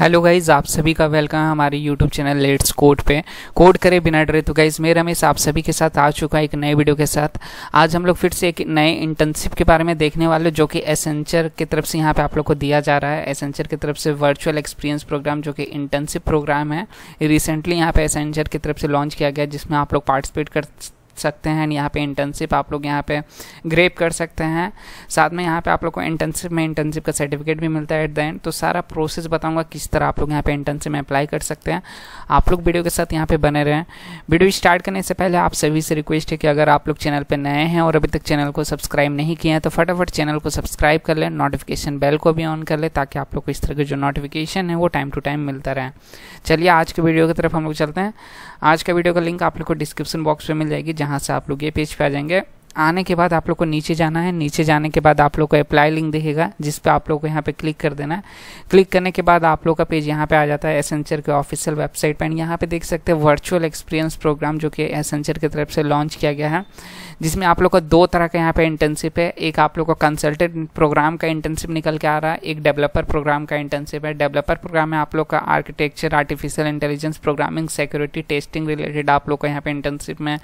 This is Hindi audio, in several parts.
हेलो गाइज आप सभी का वेलकम है हमारे यूट्यूब चैनल लेट्स कोड पे कोड करे बिना डरे तो गाइज मेरा रमेश आप सभी के साथ आ चुका है एक नए वीडियो के साथ आज हम लोग फिर से एक नए इंटर्नशिप के बारे में देखने वाले जो कि एसेंचर की तरफ से यहाँ पे आप लोग को दिया जा रहा है एसेंचर की तरफ से वर्चुअल एक्सपीरियंस प्रोग्राम जो कि इंटर्नशिप प्रोग्राम है रिसेंटली यहाँ पे एसेंचर की तरफ से लॉन्च किया गया जिसमें आप लोग पार्टिसिपेट कर सकते हैं यहाँ पे इंटर्नशिप आप लोग यहाँ पे ग्रेप कर सकते हैं साथ में यहाँ पे आप लोग को इंटर्नशिप में इंटर्नशिप का सर्टिफिकेट भी मिलता है एट द एंड तो सारा प्रोसेस बताऊँगा किस तरह आप लोग यहाँ पे इंटर्नशिप में अप्लाई कर सकते हैं आप लोग वीडियो के साथ यहाँ पे बने रहें वीडियो स्टार्ट करने से पहले आप सभी से रिक्वेस्ट है कि अगर आप लोग चैनल पर नए हैं और अभी तक चैनल को सब्सक्राइब नहीं किए हैं तो फटाफट चैनल को सब्सक्राइब कर लें नोटिफिकेशन बेल को भी ऑन कर लें ताकि आप लोग को इस तरह के जो नोटिफिकेशन है वो टाइम टू टाइम मिलता रहे चलिए आज के वीडियो की तरफ हम लोग चलते हैं आज का वीडियो का लिंक आप लोग को डिस्क्रिप्शन बॉक्स में मिल जाएगी जहाँ यहाँ से आप लोग ये पेज पे आ जाएंगे आने के बाद आप लोग को नीचे जाना है नीचे जाने के बाद आप लोग को अप्लाई लिंक दिखेगा जिस पे आप लोग को यहाँ पे क्लिक कर देना है क्लिक करने के बाद आप लोग का पेज यहाँ पे आ जाता है एसेंचर के ऑफिशियल वेबसाइट पर यहाँ पे देख सकते हैं वर्चुअल एक्सपीरियंस प्रोग्राम जो कि एसेंचर की तरफ से लॉन्च किया गया है जिसमें आप लोग का दो तरह का यहाँ पर इंटर्नशिप है एक आप लोग का कंसल्टेंट प्रोग्राम का इंटर्नशिप निकल के आ रहा है एक डेवलपर प्रोग्राम का इंटर्नशिप है डेवलपर प्रोग्राम में आप लोग का architecture artificial intelligence programming security testing related आप लोग का यहाँ पे इंटर्नशिप में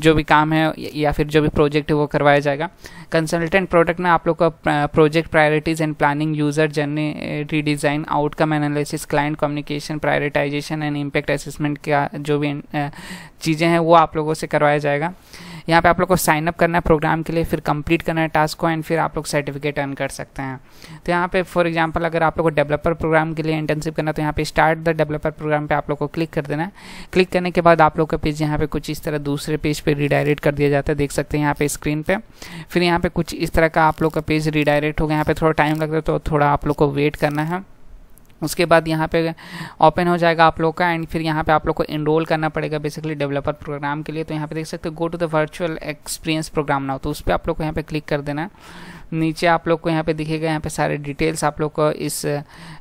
जो भी काम है या फिर जो भी प्रोजेक्ट है वो करवाया जाएगा कंसल्टेंट प्रोडक्ट में आप लोग का project priorities and planning user journey redesign outcome analysis client communication prioritization and impact assessment का जो भी चीज़ें हैं वो आप लोगों से करवाया जाएगा यहाँ पे आप लोग को साइन अप करना है प्रोग्राम के लिए फिर कंप्लीट करना है टास्क को एंड फिर आप लोग सर्टिफिकेट अर्न कर सकते हैं तो यहाँ पे फॉर एग्जांपल अगर आप लोग को डेवलपर प्रोग्राम के लिए इंटर्नशिप करना तो यहाँ पे स्टार्ट द डेवलपर प्रोग्राम पे आप लोग को क्लिक कर देना है क्लिक करने के बाद आप लोग का पेज यहाँ पे कुछ इस तरह दूसरे पेज पर पे रिडायरेक्ट कर दिया जाता है देख सकते हैं यहाँ पे स्क्रीन पर फिर यहाँ पे कुछ इस तरह का आप लोग का पेज रिडायरेक्ट हो गया यहाँ पे थोड़ा टाइम लगता है तो थोड़ा आप लोग को वेट करना है उसके बाद यहाँ पे ओपन हो जाएगा आप लोग का एंड फिर यहाँ पे आप लोग को इनरोल करना पड़ेगा बेसिकली डेवलपर प्रोग्राम के लिए तो यहाँ पे देख सकते हो go to the virtual experience program हो तो उस पर आप लोग को यहाँ पे क्लिक कर देना है नीचे आप लोग को यहाँ पे दिखेगा यहाँ पे सारे डिटेल्स आप लोग को इस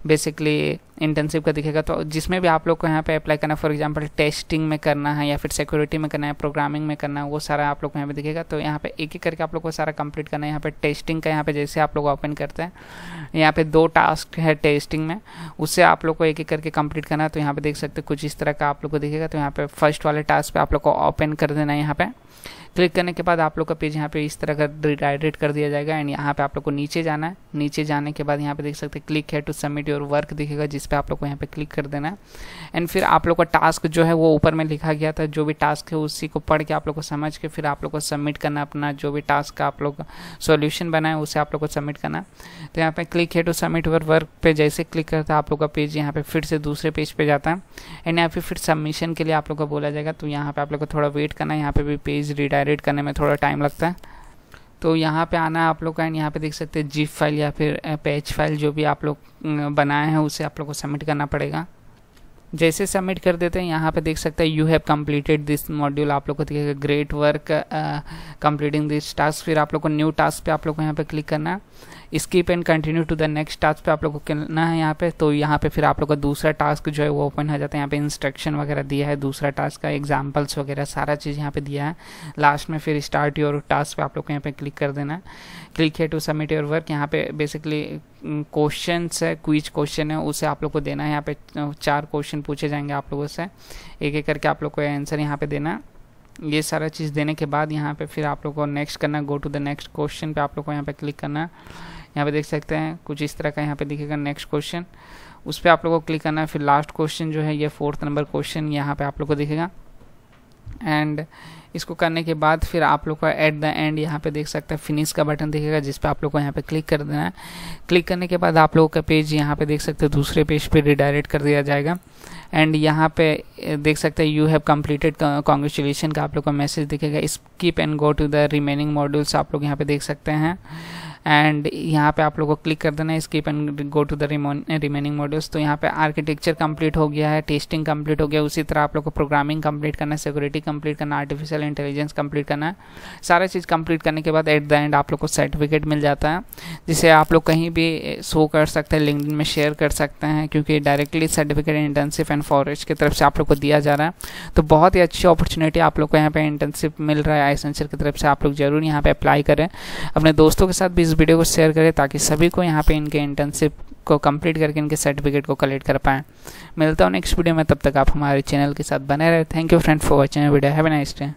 बेसिकली इंटर्नशिप का दिखेगा तो जिसमें भी आप लोग को यहाँ पे अप्लाई करना है फॉर एग्जांपल टेस्टिंग में करना है या फिर सिक्योरिटी में करना है प्रोग्रामिंग में करना है वो सारा आप लोग को यहाँ पे दिखेगा तो यहाँ पे एक एक करके आप लोग को सारा कंप्लीट करना है यहाँ पे टेस्टिंग का यहाँ पे जैसे आप लोग ओपन करते हैं यहाँ पे दो टास्क है टेस्टिंग में उससे आप लोग को एक एक करके कंप्लीट करना है तो यहाँ पे देख सकते कुछ इस तरह का आप लोग को दिखेगा तो यहाँ पे फर्स्ट वाले टास्क पे आप लोग को ओपन कर देना है यहाँ पे क्लिक करने के बाद आप लोग का पेज यहाँ पे इस तरह का रिडाइडेट कर दिया जाएगा एंड यहाँ पे आप लोग को नीचे जाना है नीचे जाने के बाद यहाँ पे देख सकते हैं क्लिक है टू सबमिट योर वर्क दिखेगा जिस पे आप लोग को यहाँ पे क्लिक कर देना है एंड फिर आप लोग का टास्क जो है वो ऊपर में लिखा गया था जो भी टास्क है उसी को पढ़ के आप लोग को समझ के फिर आप लोग को सबमिट करना अपना जो भी टास्क का आप लोग सोल्यूशन बनाए उसे आप लोग को सबमिट करना तो यहाँ पर क्लिक है टू सबमिट योर वर्क पे जैसे क्लिक करता है आप लोग का पेज यहाँ पे फिर से दूसरे पेज पर जाता है एंड यहाँ पे फिर सबमिशन के लिए आप लोग को बोला जाएगा तो यहाँ पे आप लोग को थोड़ा वेट करना है यहाँ पे भी पेज रिडायरेक्ट करने में थोड़ा टाइम लगता है तो यहाँ पे आना है आप लोग का एंड यहाँ पे देख सकते हैं जीप फाइल या फिर पेज फाइल जो भी आप लोग बनाए हैं उसे आप लोग को सबमिट करना पड़ेगा जैसे सबमिट कर देते हैं यहाँ पे देख सकते हैं you have completed this module आप लोग को दिखेगा great work completing this task फिर आप लोग को न्यू टास्क पे आप लोग को यहाँ पे क्लिक करना है skip and continue to the next task पे आप लोग को करना है यहाँ पे तो यहाँ पे फिर आप लोग का दूसरा टास्क जो है वो ओपन हो जाता है यहाँ पे इंस्ट्रक्शन वगैरह दिया है दूसरा टास्क का एग्जाम्पल्स वगैरह सारा चीज़ यहाँ पे दिया है लास्ट में फिर स्टार्ट योर टास्क पे आप लोग को यहाँ पे क्लिक कर देना है क्लिक है टू सबमिट योर वर्क यहाँ पे बेसिकली क्वेश्चन mm, है क्विज क्वेश्चन है उसे आप लोग को देना है यहाँ पे चार क्वेश्चन पूछे जाएंगे आप लोगों से एक एक करके आप लोग को आंसर यहाँ पे देना है ये सारा चीज़ देने के बाद यहाँ पे फिर आप लोग को नेक्स्ट करना go to the next question पे आप लोग को यहाँ पे क्लिक करना है यहाँ पे देख सकते हैं कुछ इस तरह का यहाँ पे दिखेगा नेक्स्ट क्वेश्चन उस पर आप लोग को क्लिक करना है फिर लास्ट क्वेश्चन जो है ये फोर्थ नंबर क्वेश्चन यहाँ पे आप लोग को दिखेगा एंड इसको करने के बाद फिर आप लोग का एट द एंड यहाँ पे देख सकते हैं फिनिश का बटन दिखेगा जिस पे आप लोग को यहाँ पे क्लिक कर देना है क्लिक करने के बाद आप लोगों का पेज यहाँ पे देख सकते हैं दूसरे पेज पे रिडायरेक्ट कर दिया जाएगा एंड यहाँ पे देख सकते हैं यू हैव कंप्लीटेड कॉन्ग्रेचुलेसन का आप लोग का मैसेज दिखेगा skip and go to the remaining modules आप लोग यहाँ पे देख सकते हैं एंड यहाँ पे आप लोगों को क्लिक कर देना है skip and go to the remaining modules तो यहाँ पे आर्किटेक्चर कंप्लीट हो गया है टेस्टिंग कंप्लीट हो गया उसी तरह आप लोग को प्रोग्रामिंग कंप्लीट करना है सिक्योरिटी कंप्लीट करना आर्टिफिशियल इंटेलिजेंस कंप्लीट करना है सारा चीज़ कंप्लीट करने के बाद एट द एंड आप लोग को सर्टिफिकेट मिल जाता है जिसे आप लोग कहीं भी शो कर सकते हैं लिंक में शेयर कर सकते हैं क्योंकि directly certificate internship and forest की तरफ से आप लोग को दिया जा रहा है तो बहुत ही अच्छी अपॉर्चुनिटी आप लोग को यहाँ पर इंटर्नशिप मिल रहा है आई की तरफ से आप लोग ज़रूर यहाँ पर अप्लाई करें अपने दोस्तों के साथ भी इस वीडियो को शेयर करें ताकि सभी को यहाँ पे इनके इंटर्नशिप को कंप्लीट करके इनके सर्टिफिकेट को कलेक्ट कर पाएँ मिलता हूँ नेक्स्ट वीडियो में तब तक आप हमारे चैनल के साथ बने रहे thank you friend for watching video have a nice day